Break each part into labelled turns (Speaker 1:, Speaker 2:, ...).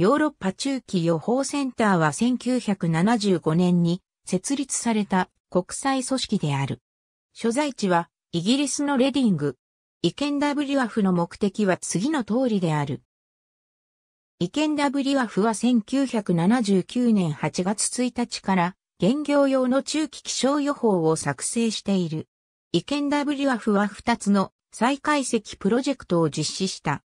Speaker 1: ヨーロッパ
Speaker 2: 中期予報センターは1975年に設立された国際組織である。所在地はイギリスのレディング。イケンダブフの目的は次の通りである。イケンダブフは1979年8月1日から現業用の中期気象予報を作成している。イケンダブフは2つの再解析プロジェクトを実施した。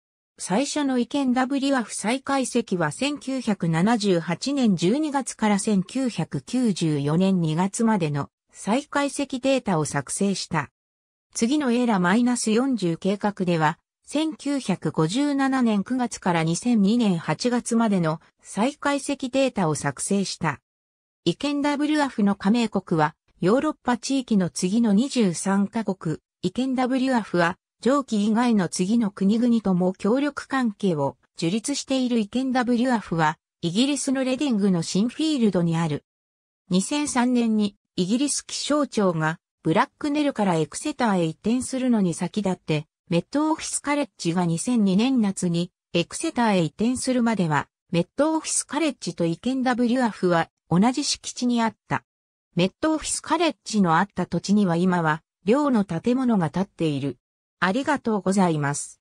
Speaker 2: 最初の意見 W f 再解析は1978年12月から1994年2月までの再解析データを作成した。次のエラ -40 計画では、1957年9月から2002年8月までの再解析データを作成した。意見 WF の加盟国は、ヨーロッパ地域の次の23カ国、意見 WF は、上記以外の次の国々とも協力関係を樹立しているイケンダ・ュアフは、イギリスのレディングの新フィールドにある。2003年にイギリス気象庁がブラックネルからエクセターへ移転するのに先立って、メットオフィスカレッジが2002年夏にエクセターへ移転するまでは、メットオフィスカレッジとイケンダ・ュアフは同じ敷地にあった。メットオフィスカレッジのあった土地には今は、寮の建物が建っている。ありがとうござ
Speaker 1: います。